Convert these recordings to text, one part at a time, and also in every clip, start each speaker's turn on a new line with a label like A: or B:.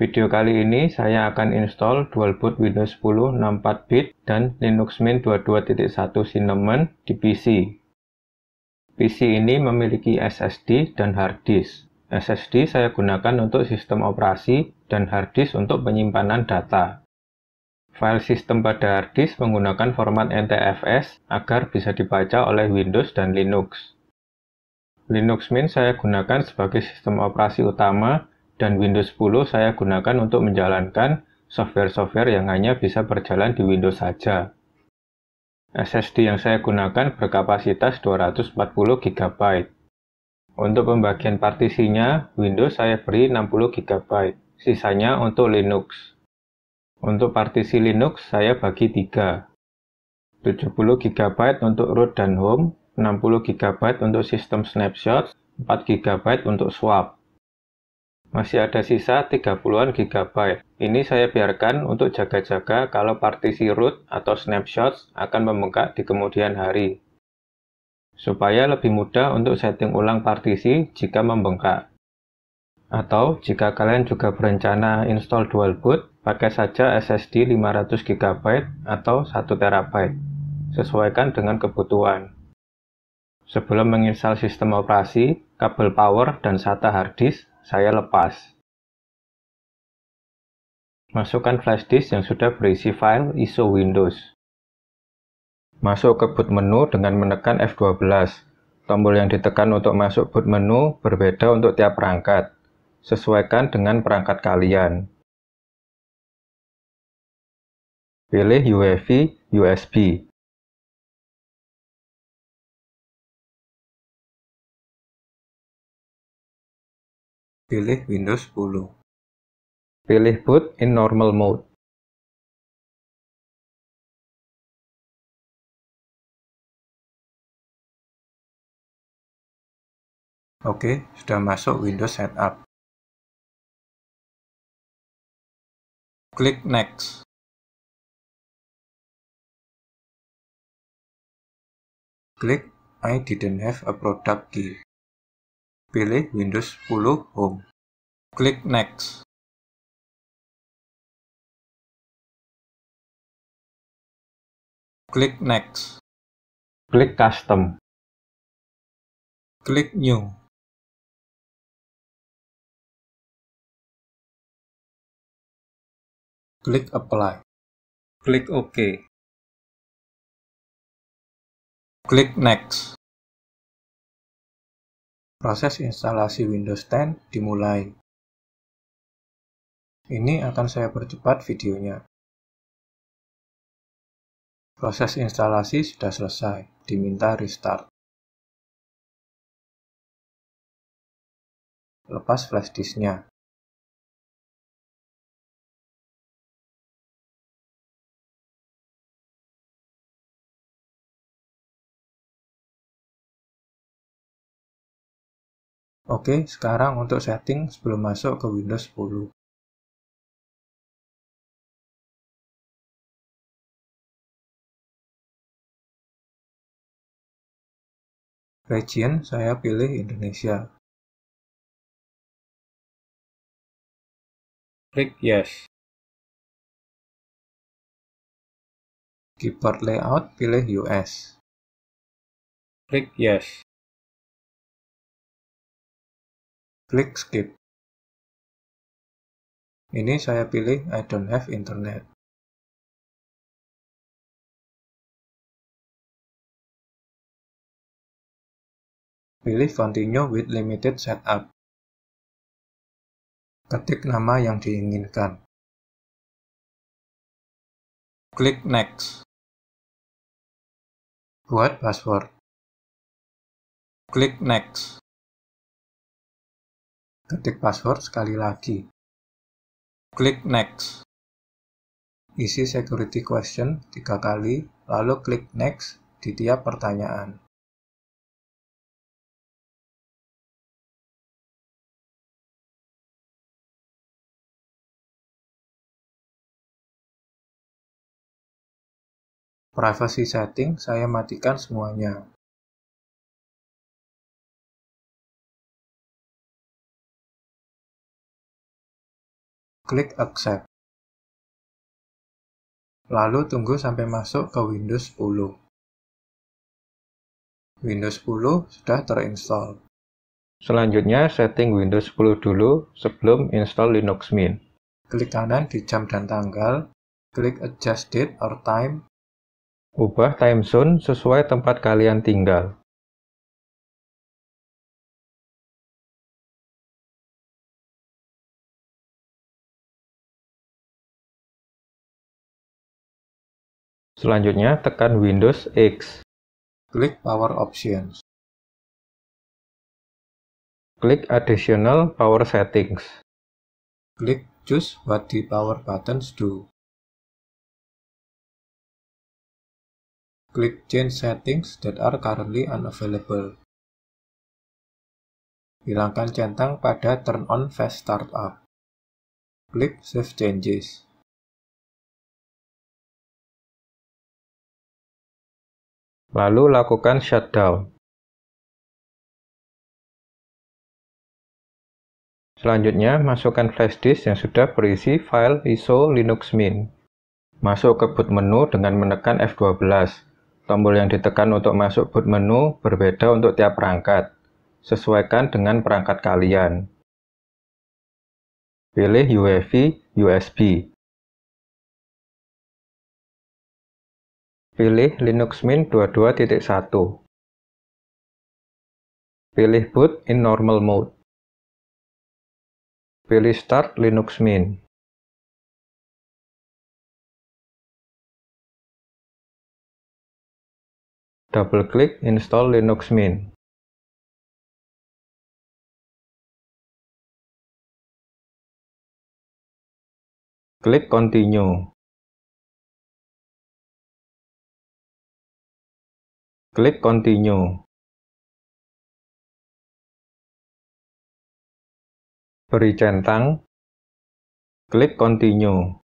A: Video kali ini saya akan install dual boot Windows 10 64-bit dan Linux Mint 22.1 Cinnamon di PC. PC ini memiliki SSD dan hard disk. SSD saya gunakan untuk sistem operasi dan hard disk untuk penyimpanan data. File sistem pada hard disk menggunakan format NTFS agar bisa dibaca oleh Windows dan Linux. Linux Mint saya gunakan sebagai sistem operasi utama dan Windows 10 saya gunakan untuk menjalankan software-software yang hanya bisa berjalan di Windows saja. SSD yang saya gunakan berkapasitas 240 GB. Untuk pembagian partisinya, Windows saya beri 60 GB, sisanya untuk Linux. Untuk partisi Linux saya bagi 3. 70 GB untuk root dan home, 60 GB untuk sistem snapshot, 4 GB untuk swap. Masih ada sisa 30-an GB. Ini saya biarkan untuk jaga-jaga kalau partisi root atau snapshots akan membengkak di kemudian hari. Supaya lebih mudah untuk setting ulang partisi jika membengkak. Atau jika kalian juga berencana install dual boot, pakai saja SSD 500 GB atau 1 TB. Sesuaikan dengan kebutuhan. Sebelum menginstal sistem operasi, kabel power dan SATA hard saya lepas. Masukkan flash disk yang sudah berisi file ISO Windows. Masuk ke boot menu dengan menekan F12. Tombol yang ditekan untuk masuk boot menu berbeda untuk tiap perangkat. Sesuaikan
B: dengan perangkat kalian. Pilih UEFI USB. Pilih Windows 10. Pilih Boot in Normal Mode. Oke, sudah masuk Windows Setup. Klik Next. Klik I didn't have a product key. Pilih Windows 10 Home. Klik Next. Klik Next. Klik Custom. Klik New. Klik Apply. Klik OK. Klik Next. Proses instalasi Windows 10 dimulai. Ini akan saya percepat videonya. Proses instalasi sudah selesai, diminta restart. Lepas flashdisknya. Oke, sekarang untuk setting sebelum masuk ke Windows 10. Region saya pilih Indonesia. Klik Yes. Keyboard Layout pilih US. Klik Yes. Klik skip. Ini saya pilih I don't have internet. Pilih continue with limited setup. Ketik nama yang diinginkan. Klik next. Buat password. Klik next. Ketik password sekali lagi. Klik next. Isi security question tiga kali, lalu klik next di tiap pertanyaan. Privacy setting saya matikan semuanya. Klik Accept. Lalu tunggu sampai masuk ke Windows 10. Windows 10
A: sudah terinstall. Selanjutnya, setting Windows 10 dulu sebelum install Linux Mint. Klik kanan di jam dan tanggal, klik Adjust Date or
B: Time. Ubah time zone sesuai tempat kalian tinggal. Selanjutnya, tekan Windows X. Klik Power Options. Klik Additional Power Settings. Klik Choose what the power buttons do. Klik Change settings that are currently unavailable. Hilangkan centang pada Turn on Fast Startup. Klik Save Changes. Lalu lakukan shutdown. Selanjutnya, masukkan
A: flash disk yang sudah berisi file ISO Linux Mint. Masuk ke boot menu dengan menekan F12. Tombol yang ditekan untuk masuk boot menu berbeda untuk tiap
B: perangkat. Sesuaikan dengan perangkat kalian. Pilih UEFI USB. Pilih Linux Mint 22.1. Pilih Boot in Normal Mode. Pilih Start Linux Mint. Double-klik Install Linux Mint. Klik Continue. klik continue beri centang klik continue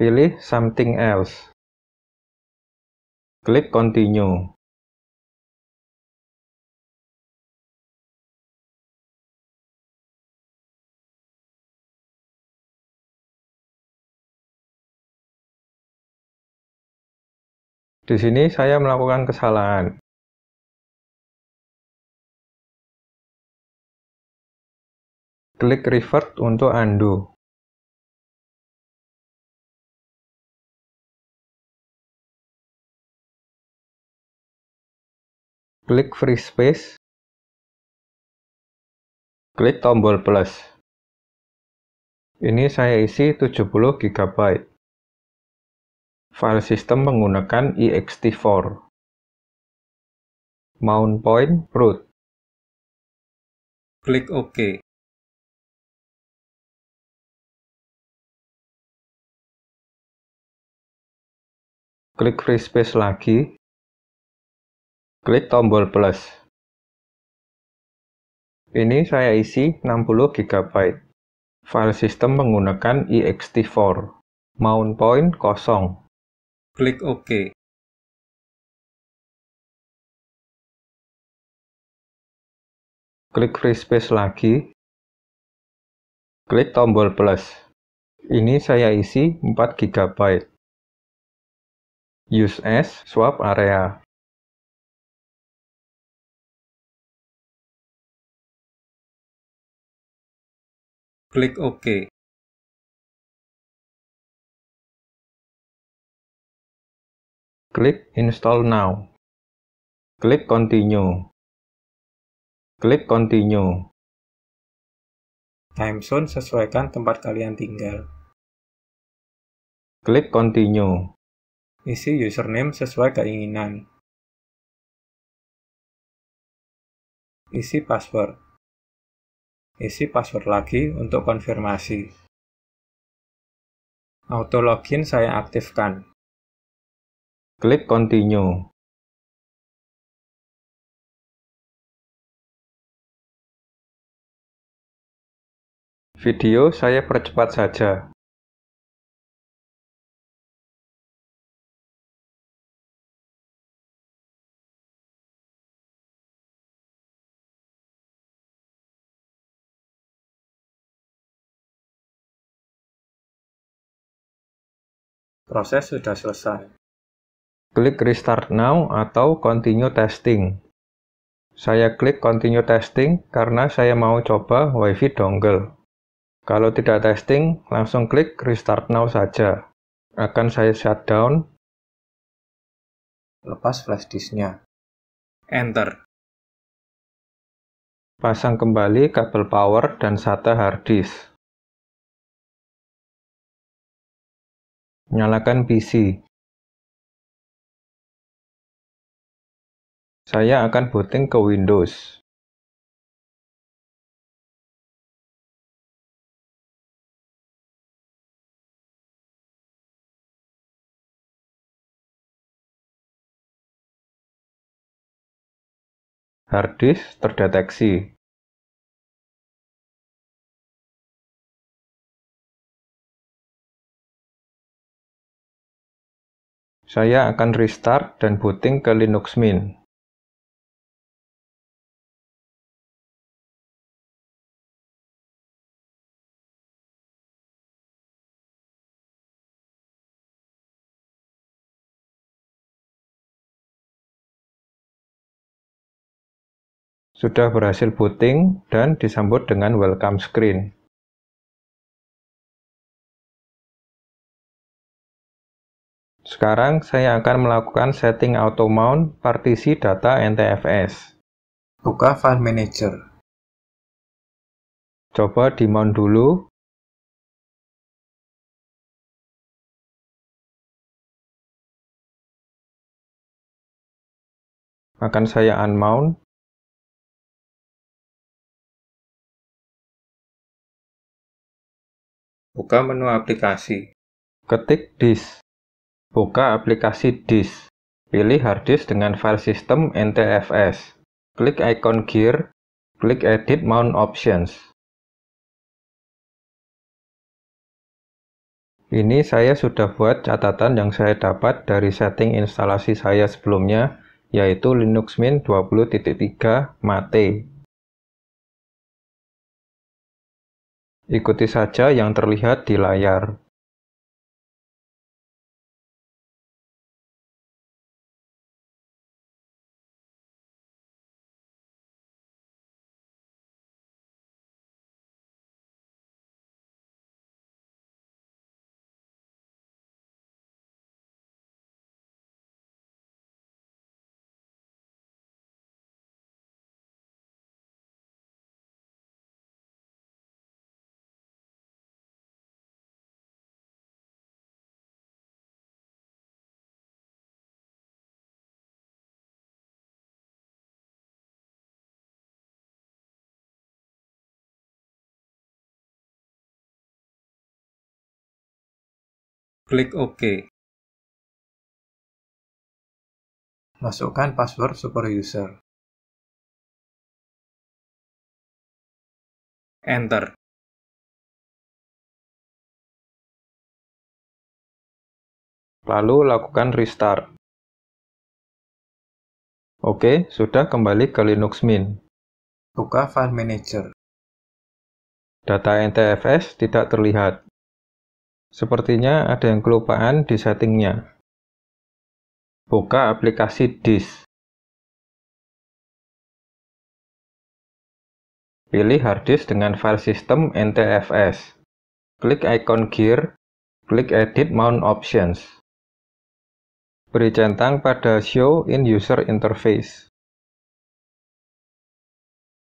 B: pilih something else klik continue Di sini saya melakukan kesalahan. Klik revert untuk undo. Klik free space. Klik tombol plus. Ini saya isi 70 GB. File system menggunakan ext4. Mount point root. Klik OK. Klik free space lagi. Klik tombol plus. Ini saya isi 60 GB. File system menggunakan ext4. Mount point kosong klik OK klik free space lagi klik tombol plus ini saya isi 4 GB use as swap area klik OK Klik Install Now. Klik Continue. Klik Continue. Timezone sesuaikan tempat kalian tinggal. Klik Continue. Isi username sesuai keinginan. Isi password. Isi password lagi untuk konfirmasi. Auto login saya aktifkan. Klik Continue Video saya percepat saja. Proses sudah selesai. Klik Restart Now atau Continue Testing.
A: Saya klik Continue Testing karena saya mau coba WiFi dongle. Kalau tidak testing, langsung klik Restart Now saja. Akan saya
B: shutdown. Lepas flash disknya. Enter. Pasang kembali kabel power dan SATA hard disk. Nyalakan PC. Saya akan booting ke Windows. Harddisk terdeteksi. Saya akan restart dan booting ke Linux Mint. Sudah berhasil booting dan disambut dengan welcome screen. Sekarang saya akan melakukan setting auto mount partisi data NTFS. Buka file manager. Coba di mount dulu akan saya unmount Buka menu aplikasi. Ketik disk.
A: Buka aplikasi disk. Pilih harddisk dengan file system NTFS.
B: Klik ikon gear, klik edit mount options. Ini saya sudah buat catatan yang
A: saya dapat dari setting instalasi saya sebelumnya, yaitu Linux Mint
B: 20.3 Mate. Ikuti saja yang terlihat di layar. Klik OK. Masukkan password super user. Enter. Lalu lakukan restart. Oke, sudah
A: kembali ke Linux Mint.
B: Buka File Manager.
A: Data NTFS tidak terlihat. Sepertinya ada yang kelupaan di settingnya.
B: Buka aplikasi Dis. Pilih harddisk dengan file system NTFS. Klik icon gear, klik edit mount options. Beri centang pada show in user interface.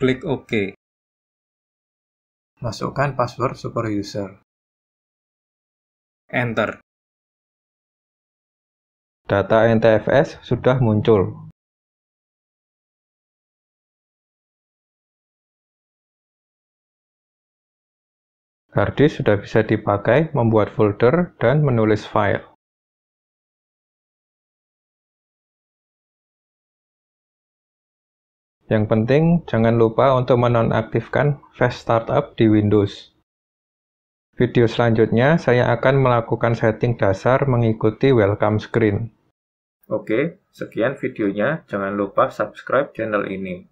B: Klik OK. Masukkan password super user. Enter Data NTFS sudah muncul. Harddisk sudah bisa dipakai membuat folder dan menulis file. Yang penting, jangan lupa untuk menonaktifkan Fast Startup di Windows.
A: Video selanjutnya, saya akan melakukan setting dasar mengikuti
B: welcome screen. Oke, sekian videonya. Jangan lupa subscribe channel ini.